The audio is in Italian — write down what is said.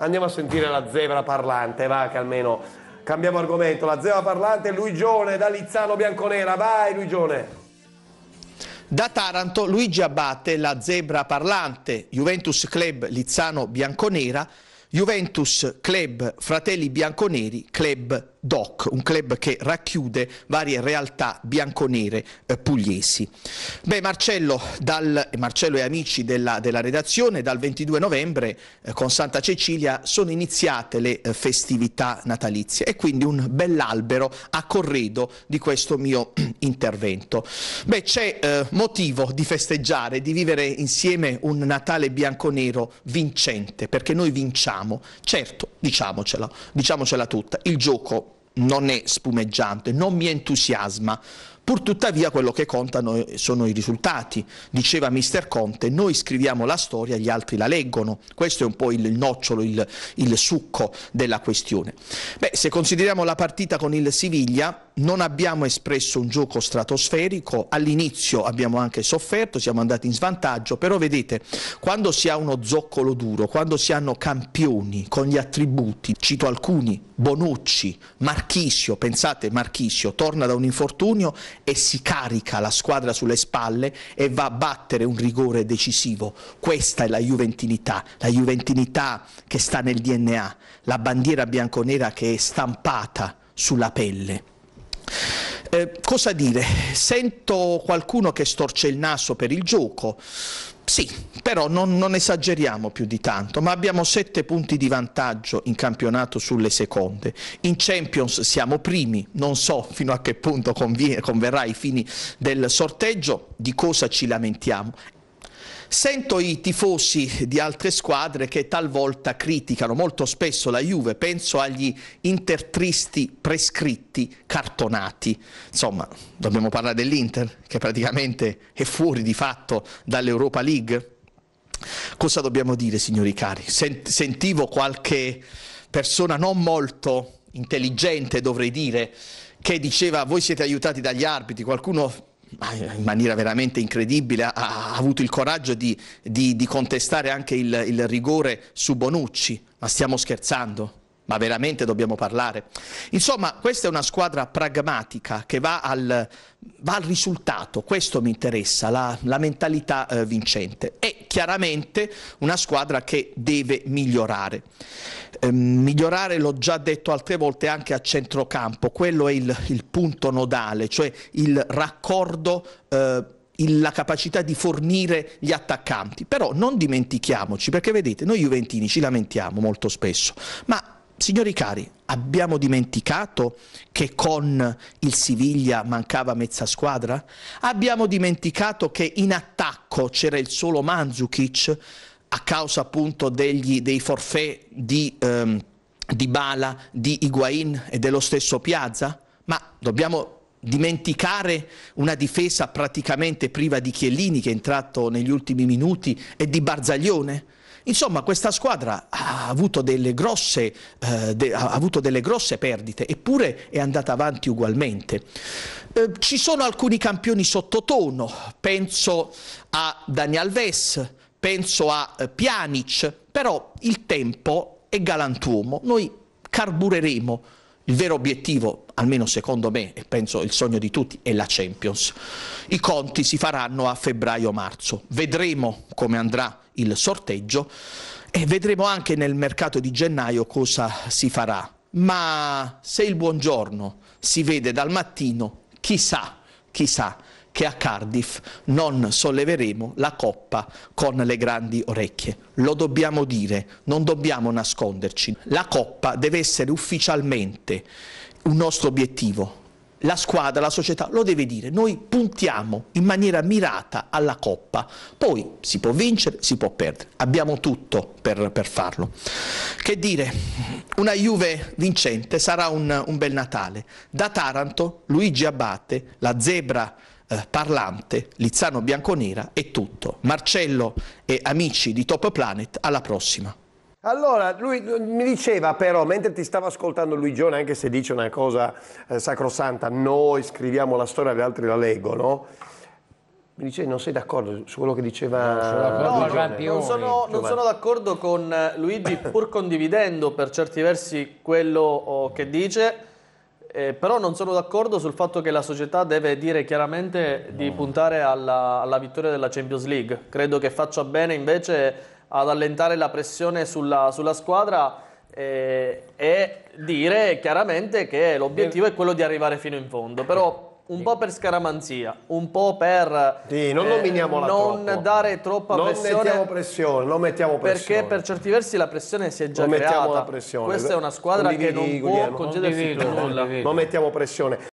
Andiamo a sentire la zebra parlante, va che almeno cambiamo argomento. La zebra parlante, Luigione da Lizzano Bianconera, vai Luigione. Da Taranto Luigi Abate, la zebra parlante, Juventus Club Lizzano Bianconera, Juventus Club Fratelli Bianconeri Club DOC, un club che racchiude varie realtà bianconere eh, pugliesi. Beh, Marcello, dal, Marcello e amici della, della, redazione, dal 22 novembre eh, con Santa Cecilia sono iniziate le eh, festività natalizie e quindi un bell'albero a corredo di questo mio intervento. Beh, c'è eh, motivo di festeggiare, di vivere insieme un Natale bianconero vincente, perché noi vinciamo diciamo, certo, diciamocela, diciamocela tutta, il gioco non è spumeggiante, non mi entusiasma, Pur tuttavia quello che contano sono i risultati. Diceva mister Conte, noi scriviamo la storia, gli altri la leggono. Questo è un po' il nocciolo, il, il succo della questione. Beh, se consideriamo la partita con il Siviglia, non abbiamo espresso un gioco stratosferico, all'inizio abbiamo anche sofferto, siamo andati in svantaggio, però vedete, quando si ha uno zoccolo duro, quando si hanno campioni con gli attributi, cito alcuni, Bonucci, Marchisio, pensate Marchisio torna da un infortunio e si carica la squadra sulle spalle e va a battere un rigore decisivo. Questa è la juventinità, la juventinità che sta nel DNA, la bandiera bianconera che è stampata sulla pelle. Eh, cosa dire? Sento qualcuno che storce il naso per il gioco, sì, però non, non, esageriamo più di tanto, ma abbiamo sette punti di vantaggio in campionato sulle seconde. In Champions siamo primi, non so fino a che punto conviene, converrà ai fini del sorteggio, di cosa ci lamentiamo. Sento i tifosi di altre squadre che talvolta criticano molto spesso la Juve, penso agli intertristi prescritti cartonati. Insomma, dobbiamo parlare dell'Inter che praticamente è fuori di fatto dall'Europa League. Cosa dobbiamo dire, signori cari? sentivo qualche persona non molto intelligente, dovrei dire, che diceva voi siete aiutati dagli arbitri, qualcuno eh, in maniera veramente incredibile, ha, ha avuto il coraggio di, di, di contestare anche il, il rigore su Bonucci, ma stiamo scherzando? ma veramente dobbiamo parlare. Insomma, questa è una squadra pragmatica che va al, va al risultato, questo mi interessa, la, la mentalità eh, vincente. E chiaramente una squadra che deve migliorare. Eh, migliorare, l'ho già detto altre volte, anche a centrocampo, quello è il, il punto nodale, cioè il raccordo. Eh, la capacità di fornire gli attaccanti. Però non dimentichiamoci, perché vedete, noi juventini ci lamentiamo molto spesso, ma Signori cari, abbiamo dimenticato che con il Siviglia mancava mezza squadra? Abbiamo dimenticato che in attacco c'era il solo Manzukic a causa appunto degli, dei forfè di, ehm, di Bala, di Higuain e dello stesso Piazza? Ma dobbiamo dimenticare una difesa praticamente priva di Chiellini che è entrato negli ultimi minuti e di Barzaglione? Insomma, questa squadra ha avuto delle grosse, eh, de ha avuto delle grosse perdite, eppure è andata avanti ugualmente. Eh, ci sono alcuni campioni sottotono, penso a Daniel Ves, penso a eh, Pjanic, però il tempo è galantuomo, noi carbureremo il vero obiettivo, almeno secondo me, e penso il sogno di tutti, è la Champions. I conti si faranno a febbraio-marzo, vedremo come andrà il sorteggio e vedremo anche nel mercato di gennaio cosa si farà. Ma se il buongiorno si vede dal mattino, chissà, chissà che a Cardiff non solleveremo la coppa con le grandi orecchie. Lo dobbiamo dire, non dobbiamo nasconderci. La coppa deve essere ufficialmente un nostro obiettivo. La squadra, la società lo deve dire, noi puntiamo in maniera mirata alla coppa, poi si può vincere, si può perdere, abbiamo tutto per, per farlo. Che dire, una Juve vincente sarà un, un bel Natale. Da Taranto Luigi Abate, la zebra eh, parlante, Lizzano Bianconera è tutto. Marcello e amici di Top Planet, alla prossima. Allora, lui mi diceva però, mentre ti stava ascoltando Luigione, anche se dice una cosa eh, sacrosanta, noi scriviamo la storia, gli altri la leggono, mi dice non sei d'accordo su quello che diceva no, no, non sono, non sono d'accordo con eh, Luigi pur condividendo per certi versi quello oh, che dice eh, però non sono d'accordo sul fatto che la società deve dire chiaramente di no. puntare alla, alla, vittoria della Champions League. Credo che faccia bene invece ad allentare la pressione sulla, sulla squadra eh, e dire chiaramente che l'obiettivo è quello di arrivare fino in fondo. Però un po' per scaramanzia, un po' per sì, non, eh, non dare troppa non pressione. Non pressione, non mettiamo pressione. Perché per certi versi la pressione si è già non creata. Questa è una squadra Condividi, che non può Guglielmo. concedersi nulla. Non mettiamo pressione.